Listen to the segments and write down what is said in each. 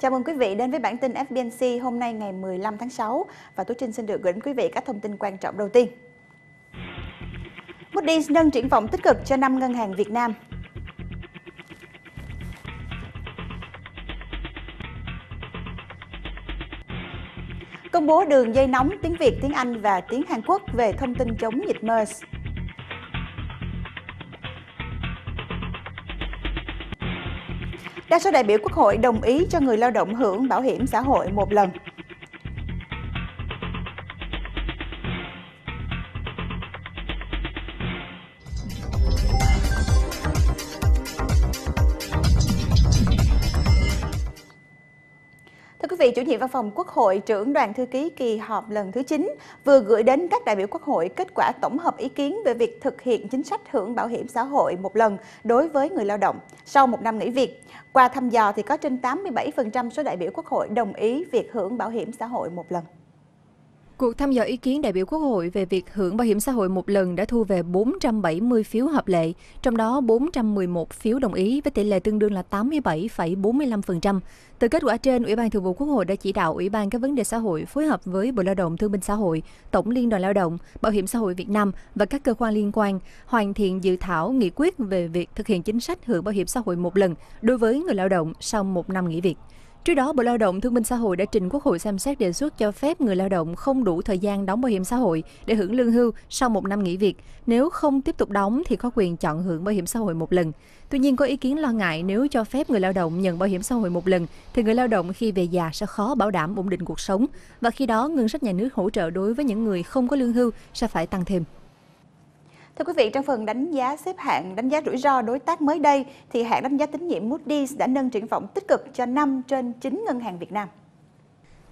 Chào mừng quý vị đến với bản tin FBNC hôm nay ngày 15 tháng 6 và Tú Trinh xin được gửi đến quý vị các thông tin quan trọng đầu tiên. Moody's nâng triển vọng tích cực cho 5 ngân hàng Việt Nam. Công bố đường dây nóng tiếng Việt, tiếng Anh và tiếng Hàn Quốc về thông tin chống dịch MERS. Đa số đại biểu Quốc hội đồng ý cho người lao động hưởng bảo hiểm xã hội một lần. vị, chủ nhiệm văn phòng Quốc hội, trưởng đoàn thư ký kỳ họp lần thứ 9 vừa gửi đến các đại biểu Quốc hội kết quả tổng hợp ý kiến về việc thực hiện chính sách hưởng bảo hiểm xã hội một lần đối với người lao động sau một năm nghỉ việc. Qua thăm dò thì có trên 87% số đại biểu Quốc hội đồng ý việc hưởng bảo hiểm xã hội một lần. Cuộc thăm dò ý kiến đại biểu Quốc hội về việc hưởng bảo hiểm xã hội một lần đã thu về 470 phiếu hợp lệ, trong đó 411 phiếu đồng ý với tỷ lệ tương đương là 87,45%. Từ kết quả trên, Ủy ban Thường vụ Quốc hội đã chỉ đạo Ủy ban các vấn đề xã hội phối hợp với Bộ Lao động Thương binh Xã hội, Tổng Liên đoàn Lao động, Bảo hiểm xã hội Việt Nam và các cơ quan liên quan hoàn thiện dự thảo nghị quyết về việc thực hiện chính sách hưởng bảo hiểm xã hội một lần đối với người lao động sau một năm nghỉ việc. Trước đó, Bộ Lao động Thương binh Xã hội đã trình Quốc hội xem xét đề xuất cho phép người lao động không đủ thời gian đóng bảo hiểm xã hội để hưởng lương hưu sau một năm nghỉ việc. Nếu không tiếp tục đóng thì có quyền chọn hưởng bảo hiểm xã hội một lần. Tuy nhiên, có ý kiến lo ngại nếu cho phép người lao động nhận bảo hiểm xã hội một lần thì người lao động khi về già sẽ khó bảo đảm ổn định cuộc sống và khi đó ngân sách nhà nước hỗ trợ đối với những người không có lương hưu sẽ phải tăng thêm. Thưa quý vị, trong phần đánh giá xếp hạng đánh giá rủi ro đối tác mới đây thì hãng đánh giá tín nhiệm Moody's đã nâng triển vọng tích cực cho 5 trên 9 ngân hàng Việt Nam.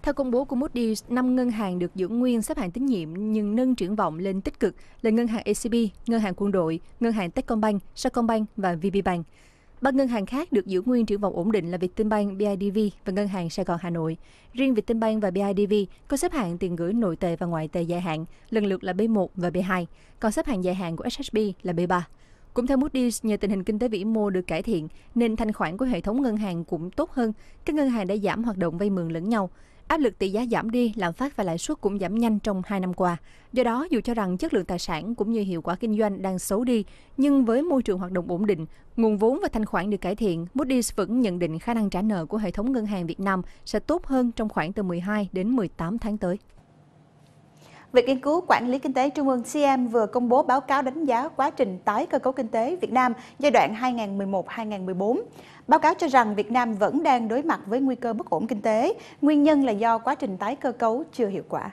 Theo công bố của Moody's, 5 ngân hàng được giữ nguyên xếp hạng tín nhiệm nhưng nâng triển vọng lên tích cực là ngân hàng ACB, ngân hàng quân đội, ngân hàng Techcombank, Sacombank và VPBank. Ba ngân hàng khác được giữ nguyên triển vọng ổn định là Vietinbank, BIDV và Ngân hàng Sài Gòn Hà Nội. Riêng Vietinbank và BIDV có xếp hạng tiền gửi nội tệ và ngoại tệ dài hạn, lần lượt là B1 và B2, còn xếp hạng dài hạn của SHB là B3. Cũng theo Moody's, nhờ tình hình kinh tế vĩ mô được cải thiện, nên thanh khoản của hệ thống ngân hàng cũng tốt hơn. Các ngân hàng đã giảm hoạt động vay mượn lẫn nhau. Áp lực tỷ giá giảm đi, lạm phát và lãi suất cũng giảm nhanh trong 2 năm qua. Do đó, dù cho rằng chất lượng tài sản cũng như hiệu quả kinh doanh đang xấu đi, nhưng với môi trường hoạt động ổn định, nguồn vốn và thanh khoản được cải thiện, Moody's vẫn nhận định khả năng trả nợ của hệ thống ngân hàng Việt Nam sẽ tốt hơn trong khoảng từ 12 đến 18 tháng tới. Viện Nghiên cứu Quản lý Kinh tế Trung ương CM vừa công bố báo cáo đánh giá quá trình tái cơ cấu kinh tế Việt Nam giai đoạn 2011-2014. Báo cáo cho rằng Việt Nam vẫn đang đối mặt với nguy cơ bất ổn kinh tế, nguyên nhân là do quá trình tái cơ cấu chưa hiệu quả.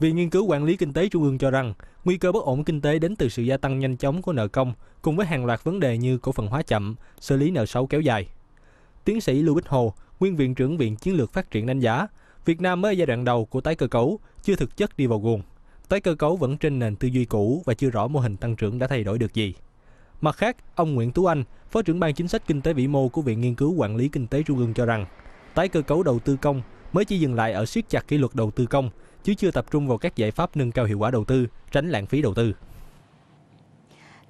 Viện Nghiên cứu Quản lý Kinh tế Trung ương cho rằng nguy cơ bất ổn kinh tế đến từ sự gia tăng nhanh chóng của nợ công cùng với hàng loạt vấn đề như cổ phần hóa chậm, xử lý nợ xấu kéo dài. Tiến sĩ Lưu Bích Hồ, nguyên viện trưởng Viện Chiến lược Phát triển đánh giá, Việt Nam mới ở giai đoạn đầu của tái cơ cấu, chưa thực chất đi vào guồng. Tái cơ cấu vẫn trên nền tư duy cũ và chưa rõ mô hình tăng trưởng đã thay đổi được gì. Mặt khác, ông Nguyễn Tú Anh, Phó trưởng ban chính sách kinh tế vĩ mô của Viện Nghiên cứu Quản lý Kinh tế Trung ương cho rằng, tái cơ cấu đầu tư công mới chỉ dừng lại ở siết chặt kỷ luật đầu tư công, chứ chưa tập trung vào các giải pháp nâng cao hiệu quả đầu tư, tránh lãng phí đầu tư.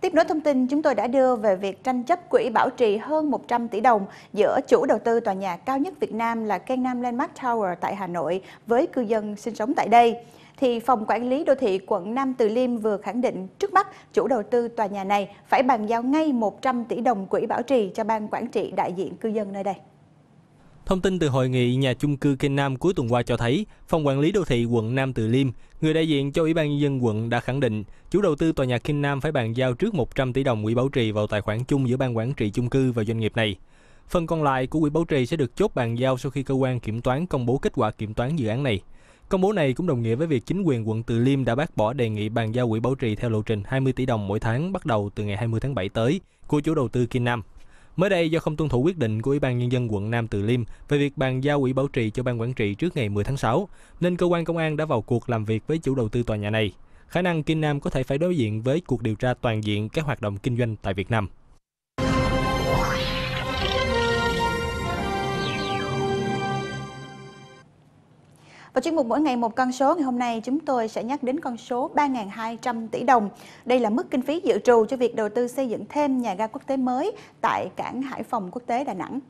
Tiếp nối thông tin, chúng tôi đã đưa về việc tranh chấp quỹ bảo trì hơn 100 tỷ đồng giữa chủ đầu tư tòa nhà cao nhất Việt Nam là Gangnam Landmark Tower tại Hà Nội với cư dân sinh sống tại đây. Thì Phòng Quản lý Đô thị quận Nam Từ Liêm vừa khẳng định trước mắt chủ đầu tư tòa nhà này phải bàn giao ngay 100 tỷ đồng quỹ bảo trì cho ban quản trị đại diện cư dân nơi đây. Thông tin từ hội nghị nhà chung cư kênh Nam cuối tuần qua cho thấy, Phòng Quản lý Đô thị quận Nam Từ Liêm, người đại diện cho Ủy ban Nhân dân quận đã khẳng định, chủ đầu tư tòa nhà kênh Nam phải bàn giao trước 100 tỷ đồng quỹ bảo trì vào tài khoản chung giữa ban quản trị chung cư và doanh nghiệp này. Phần còn lại của quỹ bảo trì sẽ được chốt bàn giao sau khi cơ quan kiểm toán công bố kết quả kiểm toán dự án này. Công bố này cũng đồng nghĩa với việc chính quyền quận Từ Liêm đã bác bỏ đề nghị bàn giao quỹ bảo trì theo lộ trình 20 tỷ đồng mỗi tháng bắt đầu từ ngày 20 tháng 7 tới của chủ đầu tư Kim Nam. Mới đây, do không tuân thủ quyết định của Ủy ban Nhân dân quận Nam Từ Liêm về việc bàn giao quỹ bảo trì cho ban quản trị trước ngày 10 tháng 6, nên cơ quan công an đã vào cuộc làm việc với chủ đầu tư tòa nhà này. Khả năng Kim Nam có thể phải đối diện với cuộc điều tra toàn diện các hoạt động kinh doanh tại Việt Nam. Và chuyên mục mỗi ngày một con số ngày hôm nay chúng tôi sẽ nhắc đến con số 3.200 tỷ đồng. Đây là mức kinh phí dự trù cho việc đầu tư xây dựng thêm nhà ga quốc tế mới tại cảng Hải Phòng Quốc tế Đà Nẵng.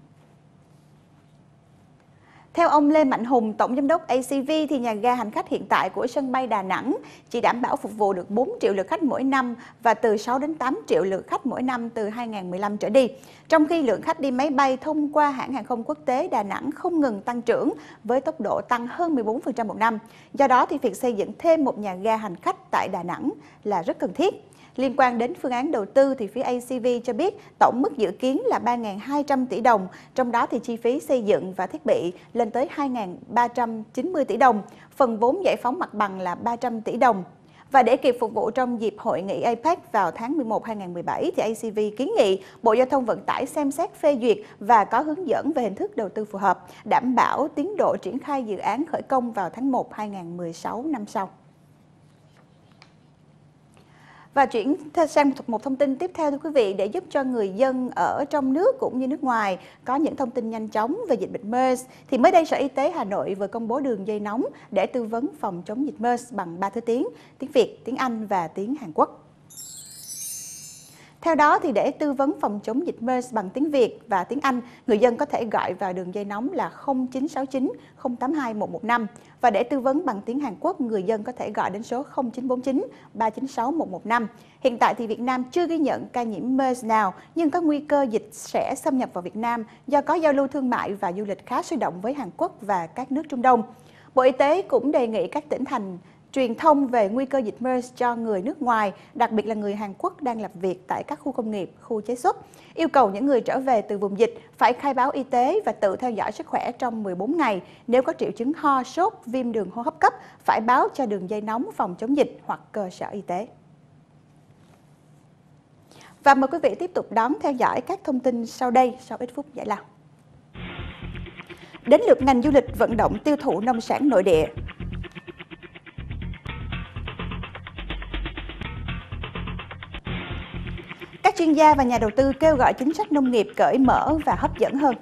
Theo ông Lê Mạnh Hùng, Tổng Giám đốc ACV, thì nhà ga hành khách hiện tại của sân bay Đà Nẵng chỉ đảm bảo phục vụ được 4 triệu lượt khách mỗi năm và từ 6 đến 8 triệu lượt khách mỗi năm từ 2015 trở đi. Trong khi lượng khách đi máy bay thông qua hãng hàng không quốc tế Đà Nẵng không ngừng tăng trưởng với tốc độ tăng hơn 14% một năm. Do đó thì việc xây dựng thêm một nhà ga hành khách tại Đà Nẵng là rất cần thiết. Liên quan đến phương án đầu tư thì phía ACV cho biết tổng mức dự kiến là 3.200 tỷ đồng, trong đó thì chi phí xây dựng và thiết bị lên tới 2.390 tỷ đồng, phần vốn giải phóng mặt bằng là 300 tỷ đồng. Và để kịp phục vụ trong dịp hội nghị APEC vào tháng 11 2017 thì ACV kiến nghị Bộ Giao thông Vận tải xem xét phê duyệt và có hướng dẫn về hình thức đầu tư phù hợp, đảm bảo tiến độ triển khai dự án khởi công vào tháng 1 2016 năm sau. Và chuyển sang một thông tin tiếp theo thưa quý vị để giúp cho người dân ở trong nước cũng như nước ngoài có những thông tin nhanh chóng về dịch bệnh MERS thì mới đây Sở Y tế Hà Nội vừa công bố đường dây nóng để tư vấn phòng chống dịch MERS bằng 3 thứ tiếng, tiếng Việt, tiếng Anh và tiếng Hàn Quốc. Theo đó thì để tư vấn phòng chống dịch MERS bằng tiếng Việt và tiếng Anh, người dân có thể gọi vào đường dây nóng là 0969 082 115 và để tư vấn bằng tiếng Hàn Quốc, người dân có thể gọi đến số 0949 396 115. Hiện tại thì Việt Nam chưa ghi nhận ca nhiễm MERS nào, nhưng các nguy cơ dịch sẽ xâm nhập vào Việt Nam do có giao lưu thương mại và du lịch khá sôi động với Hàn Quốc và các nước Trung Đông. Bộ Y tế cũng đề nghị các tỉnh thành truyền thông về nguy cơ dịch MERS cho người nước ngoài, đặc biệt là người Hàn Quốc đang làm việc tại các khu công nghiệp, khu chế xuất. Yêu cầu những người trở về từ vùng dịch phải khai báo y tế và tự theo dõi sức khỏe trong 14 ngày. Nếu có triệu chứng ho, sốt, viêm đường hô hấp cấp, phải báo cho đường dây nóng phòng chống dịch hoặc cơ sở y tế. Và mời quý vị tiếp tục đón theo dõi các thông tin sau đây sau ít phút giải lao. Đến lượt ngành du lịch vận động tiêu thụ nông sản nội địa, chuyên gia và nhà đầu tư kêu gọi chính sách nông nghiệp cởi mở và hấp dẫn hơn